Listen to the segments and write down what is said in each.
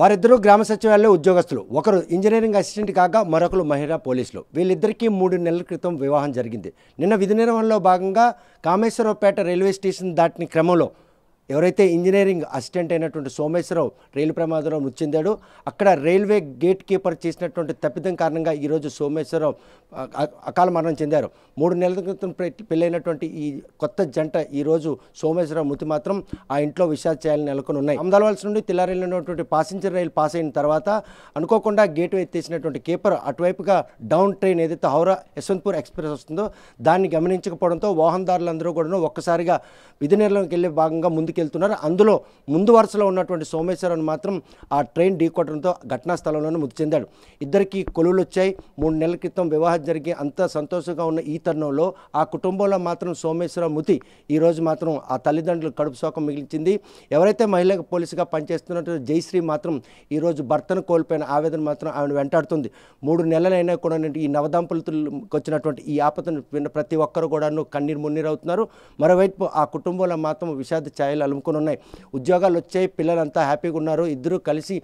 వారిద్దరూ గ్రామ సచివాలయంలో ఉద్యోగస్తులు ఒకరు ఇంజనీరింగ్ అసిస్టెంట్ కాక మరొకరు మహిళా పోలీసులు వీళ్ళిద్దరికీ మూడు నెలల క్రితం వివాహం జరిగింది నిన్న విధి నిర్వహణలో భాగంగా కామేశ్వరపేట రైల్వే స్టేషన్ దాటిన క్రమంలో ఎవరైతే ఇంజనీరింగ్ అసిస్టెంట్ అయినటువంటి సోమేశ్వరరావు రైలు ప్రమాదంలో మృతి చెందాడు అక్కడ రైల్వే గేట్ కీపర్ చేసినటువంటి తప్పిదం కారణంగా ఈరోజు సోమేశ్వరరావు అకాల మరణం చెందారు మూడు నెలల క్రితం పెళ్ళైనటువంటి ఈ కొత్త జంట ఈరోజు సోమేశ్వరరావు మృతి మాత్రం ఆ ఇంట్లో విషయాలు చేయాలని నెలకొని ఉన్నాయి అమదావాల్సి నుండి తిల్లారైలున్నటువంటి పాసింజర్ రైలు పాస్ అయిన తర్వాత అనుకోకుండా గేట్ తీసినటువంటి కీపర్ అటువైపుగా డౌన్ ట్రైన్ ఏదైతే హౌరా యశ్వంత్పూర్ ఎక్స్ప్రెస్ వస్తుందో దాన్ని గమనించకపోవడంతో వాహనదారులందరూ కూడా ఒక్కసారిగా విధి నిర్ణయంకి వెళ్ళే భాగంగా ముందుకు ట్రైన్కి వెళ్తున్నారు అందులో ముందు వరుసలో ఉన్నటువంటి సోమేశ్వరన్ మాత్రం ఆ ట్రైన్ ఢీకొట్టడంతో ఘటనా స్థలంలోనే మృతి చెందాడు ఇద్దరికి కొలువులు వచ్చాయి మూడు నెలల క్రితం వివాహం జరిగి అంత సంతోషంగా ఉన్న ఈ తరుణంలో ఆ కుటుంబంలో మాత్రం సోమేశ్వర మృతి ఈరోజు మాత్రం ఆ తల్లిదండ్రులు కడుపు శోకం మిగిలించింది ఎవరైతే మహిళకు పోలీసుగా పనిచేస్తున్నట్టు జయశ్రీ మాత్రం ఈరోజు భర్తను కోల్పోయిన ఆవేదన మాత్రం ఆమెను వెంటాడుతుంది మూడు నెలలైనా కూడా ఈ నవదంపులతో వచ్చినటువంటి ఈ ఆపదను ప్రతి ఒక్కరు కూడాను కన్నీరు మున్నీరు అవుతున్నారు మరోవైపు ఆ కుటుంబంలో మాత్రం విషాద ఛాయలు అలుముకుని ఉన్నాయి ఉద్యోగాలు వచ్చాయి పిల్లలంతా హ్యాపీగా ఉన్నారు ఇద్దరు కలిసి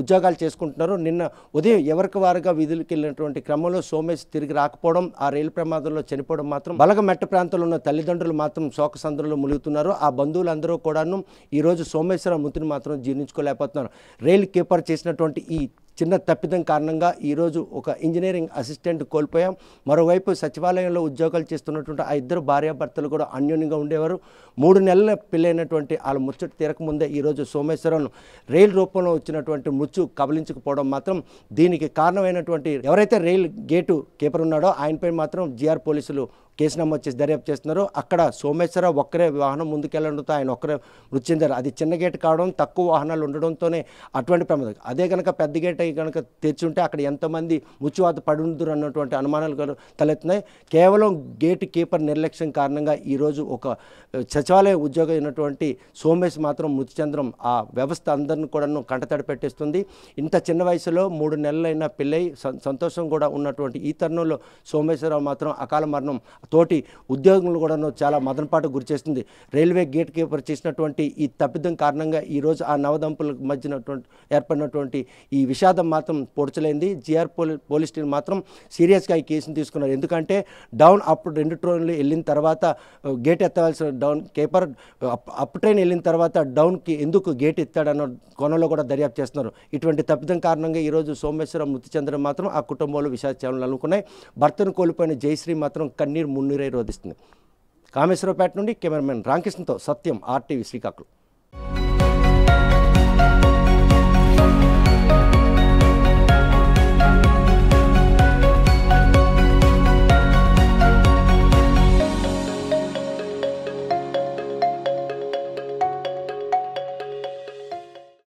ఉద్యోగాలు చేసుకుంటున్నారు నిన్న ఉదయం ఎవరికి వారుగా విధులకు వెళ్ళినటువంటి క్రమంలో సోమేష్ తిరిగి రాకపోవడం ఆ రైలు ప్రమాదంలో చనిపోవడం మాత్రం బలగ మెట్ట ప్రాంతంలో ఉన్న తల్లిదండ్రులు మాత్రం శోకసంద్రంలో ములుగుతున్నారు ఆ బంధువులందరూ కూడాను ఈరోజు సోమేశ్వర మృతిని మాత్రం జీర్ణించుకోలేకపోతున్నారు రైలు కీపర్ చేసినటువంటి ఈ చిన్న తప్పిదం కారణంగా ఈరోజు ఒక ఇంజనీరింగ్ అసిస్టెంట్ కోల్పోయాం మరోవైపు సచివాలయంలో ఉద్యోగాలు చేస్తున్నటువంటి ఆ ఇద్దరు భార్యాభర్తలు కూడా అన్యోన్యంగా ఉండేవారు మూడు నెలల పెళ్ళైనటువంటి వాళ్ళ ముచ్చటి తీరకముందే ఈరోజు సోమేశ్వరం రైల్ రూపంలో వచ్చినటువంటి ముచ్చు కబలించకపోవడం మాత్రం దీనికి కారణమైనటువంటి ఎవరైతే రైల్ గేటు కీపర్ ఉన్నాడో ఆయనపై మాత్రం జిఆర్ పోలీసులు కేసు నమోదు చేసి దర్యాప్తు చేస్తున్నారు అక్కడ సోమేశ్వరరావు ఒక్కరే వాహనం ముందుకెళ్ళడంతో ఆయన ఒక్కరే మృతి చెందారు అది చిన్న గేట్ కావడం తక్కువ వాహనాలు ఉండడంతోనే అటువంటి ప్రమాదం అదే కనుక పెద్ద గేట్ కనుక తెచ్చుంటే అక్కడ ఎంతమంది ముచ్చువాత పడుతురు అన్నటువంటి అనుమానాలు తలెత్తున్నాయి కేవలం గేట్ కీపర్ నిర్లక్ష్యం కారణంగా ఈరోజు ఒక సచివాలయ ఉద్యోగం అయినటువంటి సోమేశ్ మాత్రం మృతి చెందడం ఆ వ్యవస్థ అందరిని కూడా కంటతడి పెట్టేస్తుంది ఇంత చిన్న వయసులో మూడు నెలలైన పిల్లై సంతోషం కూడా ఉన్నటువంటి ఈ తరుణంలో సోమేశ్వరరావు మాత్రం అకాల మరణం తోటి ఉద్యోగులు కూడాను చాలా మదనపాటు గురి చేస్తుంది రైల్వే గేట్ కీపర్ చేసినటువంటి ఈ తప్పిదం కారణంగా ఈరోజు ఆ నవదంపుల మధ్యనటువంటి ఏర్పడినటువంటి ఈ విషాదం మాత్రం పొడచలేంది జిఆర్ పోలీస్ టీం మాత్రం సీరియస్గా ఈ కేసును తీసుకున్నారు ఎందుకంటే డౌన్ అప్ రెండు ట్రైన్లు వెళ్ళిన తర్వాత గేట్ ఎత్తవలసిన డౌన్ కీపర్ అప్ ట్రైన్ వెళ్ళిన తర్వాత డౌన్కి ఎందుకు గేట్ ఎత్తాడన్న కోణంలో కూడా దర్యాప్తు చేస్తున్నారు ఇటువంటి తప్పిదం కారణంగా ఈరోజు సోమేశ్వరం మృతి చెందడం మాత్రం ఆ కుటుంబంలో విషాద చేయాలని అనుకున్నాయి భర్తను కోల్పోయిన జయశ్రీ మాత్రం కన్నీరు మున్నీరై రోధిస్తుంది కామేశ్వరపేట నుండి కెమెరామెన్ రామకృష్ణతో సత్యం ఆర్టీవీ శ్రీకాకుళం